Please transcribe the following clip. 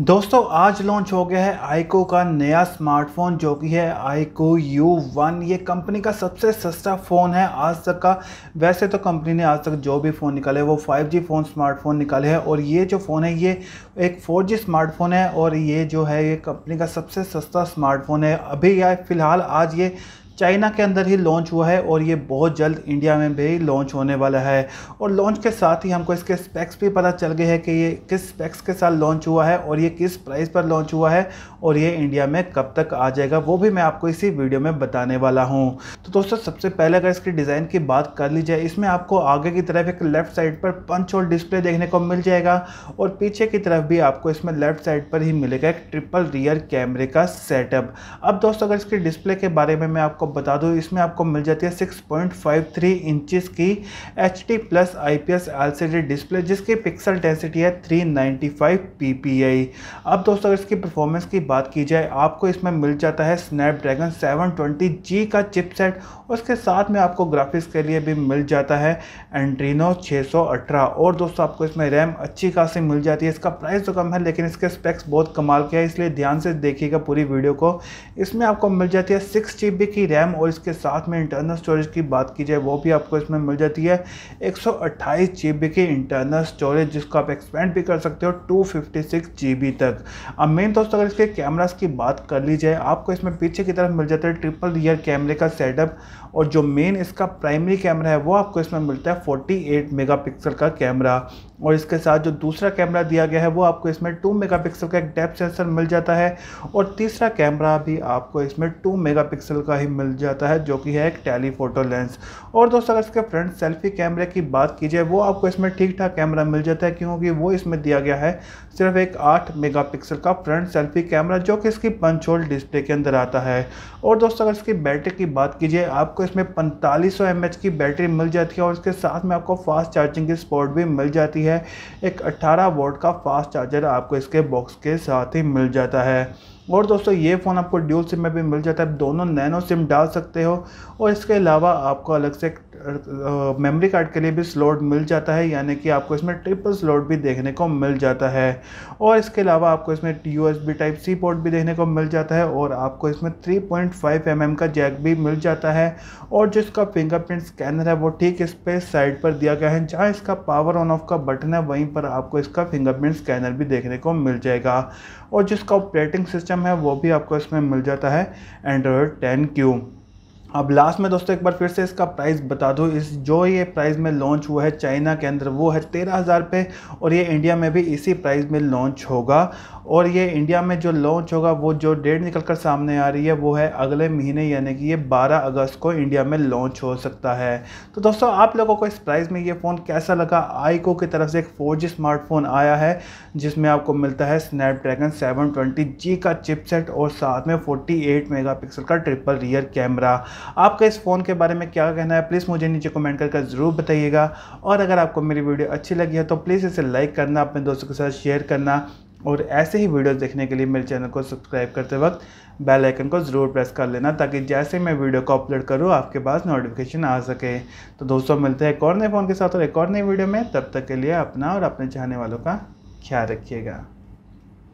दोस्तों आज लॉन्च हो गया है आइको का नया स्मार्टफोन जो कि है आइको वन ये कंपनी का सबसे सस्ता फ़ोन है आज तक का वैसे तो कंपनी ने आज तक जो भी फ़ोन निकाले वो 5G फ़ोन स्मार्टफोन निकाले हैं और ये जो फ़ोन है ये एक 4G स्मार्टफोन है और ये जो है ये कंपनी का सबसे सस्ता स्मार्टफोन है अभी या फ़िलहाल आज ये चाइना के अंदर ही लॉन्च हुआ है और ये बहुत जल्द इंडिया में भी लॉन्च होने वाला है और लॉन्च के साथ ही हमको इसके स्पेक्स भी पता चल गए हैं कि ये किस स्पेक्स के साथ लॉन्च हुआ है और ये किस प्राइस पर लॉन्च हुआ है और ये इंडिया में कब तक आ जाएगा वो भी मैं आपको इसी वीडियो में बताने वाला हूँ तो दोस्तों सबसे पहले अगर इसकी डिज़ाइन की बात कर ली जाए इसमें आपको आगे की तरफ एक लेफ्ट साइड पर पंच और डिस्प्ले देखने को मिल जाएगा और पीछे की तरफ भी आपको इसमें लेफ्ट साइड पर ही मिलेगा एक ट्रिपल रियर कैमरे का सेटअप अब दोस्तों अगर इसके डिस्प्ले के बारे में मैं आपको आपको बता दूँ इसमें आपको मिल जाती है six point five three inches की H D plus I P S L C D display जिसकी पिक्सल डेंसिटी है three ninety five P P I अब दोस्तों अगर इसकी परफॉर्मेंस की बात की जाए आपको इसमें मिल जाता है स्नैपड्रैगन सेवन ट्वेंटी जी का चिपसेट उसके साथ में आपको ग्राफिक्स के लिए भी मिल जाता है एंड्रीनो छः सौ अठारह और दोस्तों आपको इसमें रैम अच्छी खासी मिल जाती है इसका प्राइस तो कम है लेकिन इसके स्पेक्स बहुत कमाल के हैं इसलिए ध्यान से देखिएगा पूरी वीडियो को इसमें आपको मिल जाती है सिक्स जी की रैम और इसके साथ में इंटरनल स्टोरेज की बात की जाए वो भी आपको इसमें मिल जाती है एक सौ की इंटरनल स्टोरेज जिसको आप एक्सपेंड भी कर सकते हो टू फिफ्टी तक अब मेन दोस्तों अगर इसके कैमराज की बात कर ली जाए आपको इसमें पीछे की तरफ मिल जाता है ट्रिपल रियर कैमरे का सेटअप और जो मेन इसका प्राइमरी कैमरा है वो आपको इसमें मिलता है 48 मेगापिक्सल का कैमरा और इसके साथ जो दूसरा कैमरा दिया गया है वो आपको इसमें 2 मेगापिक्सल का एक डेप्थ सेंसर मिल जाता है और तीसरा कैमरा भी आपको इसमें 2 मेगापिक्सल का ही मिल मिल जाता है जो कि है एक टेलीफोटो लेंस और दोस्तों अगर इसके फ्रंट सेल्फी कैमरे की बात की जाए वो आपको इसमें ठीक ठाक कैमरा मिल जाता है क्योंकि वो इसमें दिया गया है सिर्फ एक आठ मेगा का फ्रंट सेल्फी कैमरा जो कि इसकी पंच होल डिस्प्ले के अंदर आता है और दोस्तों अगर इसकी बैटरी की बात कीजिए आपको इसमें पैंतालीस सौ की बैटरी मिल जाती है और इसके साथ में आपको फास्ट चार्जिंग की स्पॉट भी मिल जाती है एक अट्ठारह वोट का फास्ट चार्जर आपको इसके बॉक्स के साथ ही मिल जाता है और दोस्तों ये फ़ोन आपको ड्यूल सिम में भी मिल जाता है दोनों नैनो सिम डाल सकते हो और इसके अलावा आपको अलग से मेमोरी कार्ड के लिए भी स्लॉट मिल जाता है यानी कि आपको इसमें ट्रिपल स्लॉट भी देखने को मिल जाता है और इसके अलावा आपको इसमें U S B type C port भी देखने को मिल जाता है और आपको इसमें 3.5 पॉइंट mm का जैक भी मिल जाता है और जो इसका फिंगरप्रिंट स्कैनर है वो ठीक इस पर साइड पर दिया गया है जहाँ इसका पावर ऑन ऑफ का बटन है वहीं पर आपको इसका फिंगरप्रिंट स्कैनर भी देखने को मिल जाएगा और जिसका ऑपरेटिंग सिस्टम सिस्टम है वो भी आपको इसमें मिल जाता है एंड्रॉयड टेन क्यू अब लास्ट में दोस्तों एक बार फिर से इसका प्राइस बता दूँ इस जो ये प्राइस में लॉन्च हुआ है चाइना के अंदर वो है तेरह हज़ार पे और ये इंडिया में भी इसी प्राइस में लॉन्च होगा और ये इंडिया में जो लॉन्च होगा वो जो डेट निकल कर सामने आ रही है वो है अगले महीने यानी कि ये 12 अगस्त को इंडिया में लॉन्च हो सकता है तो दोस्तों आप लोगों को इस प्राइस में ये फ़ोन कैसा लगा आईको की तरफ से एक फोर स्मार्टफोन आया है जिसमें आपको मिलता है स्नैपड्रैगन सेवन का चिपसेट और साथ में फोर्टी एट का ट्रिपल रियर कैमरा आपका इस फ़ोन के बारे में क्या कहना है प्लीज़ मुझे नीचे कमेंट करके ज़रूर बताइएगा और अगर आपको मेरी वीडियो अच्छी लगी है तो प्लीज़ इसे लाइक करना अपने दोस्तों के साथ शेयर करना और ऐसे ही वीडियोस देखने के लिए मेरे चैनल को सब्सक्राइब करते वक्त बेल आइकन को ज़रूर प्रेस कर लेना ताकि जैसे मैं वीडियो को अपलोड करूँ आपके पास नोटिफिकेशन आ सके तो दोस्तों मिलते हैं एक और नए फ़ोन के साथ और एक और नई वीडियो में तब तक के लिए अपना और अपने चाहने वालों का ख्याल रखिएगा